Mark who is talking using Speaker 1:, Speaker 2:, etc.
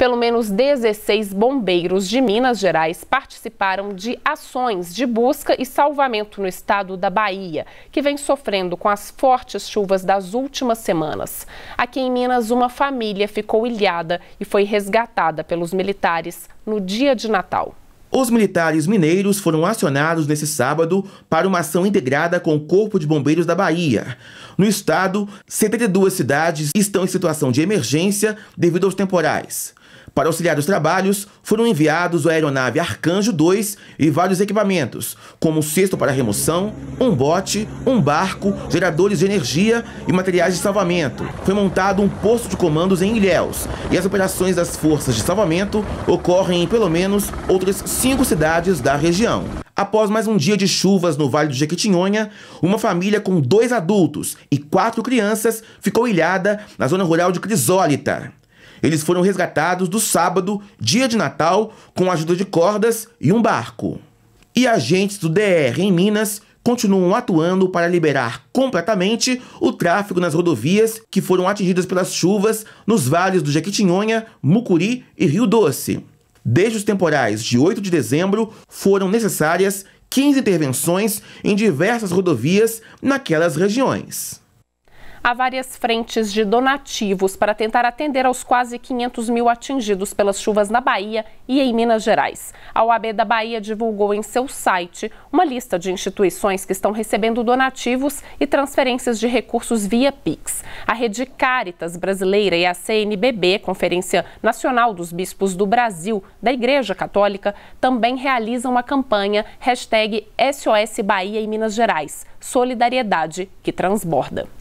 Speaker 1: Pelo menos 16 bombeiros de Minas Gerais participaram de ações de busca e salvamento no estado da Bahia, que vem sofrendo com as fortes chuvas das últimas semanas. Aqui em Minas, uma família ficou ilhada e foi resgatada pelos militares no
Speaker 2: dia de Natal. Os militares mineiros foram acionados nesse sábado para uma ação integrada com o Corpo de Bombeiros da Bahia. No estado, 72 cidades estão em situação de emergência devido aos temporais. Para auxiliar os trabalhos, foram enviados a aeronave Arcanjo 2 e vários equipamentos, como um cesto para remoção, um bote, um barco, geradores de energia e materiais de salvamento. Foi montado um posto de comandos em Ilhéus e as operações das forças de salvamento ocorrem em pelo menos outras cinco cidades da região. Após mais um dia de chuvas no Vale do Jequitinhonha, uma família com dois adultos e quatro crianças ficou ilhada na zona rural de Crisólita. Eles foram resgatados do sábado, dia de Natal, com a ajuda de cordas e um barco. E agentes do DR em Minas continuam atuando para liberar completamente o tráfego nas rodovias que foram atingidas pelas chuvas nos vales do Jequitinhonha, Mucuri e Rio Doce. Desde os temporais de 8 de dezembro, foram necessárias 15 intervenções em diversas rodovias naquelas regiões
Speaker 1: há várias frentes de donativos para tentar atender aos quase 500 mil atingidos pelas chuvas na Bahia e em Minas Gerais. A OAB da Bahia divulgou em seu site uma lista de instituições que estão recebendo donativos e transferências de recursos via Pix. A Rede Caritas Brasileira e a CNBB, Conferência Nacional dos Bispos do Brasil da Igreja Católica, também realizam a campanha hashtag SOS Bahia e Minas Gerais, solidariedade que transborda.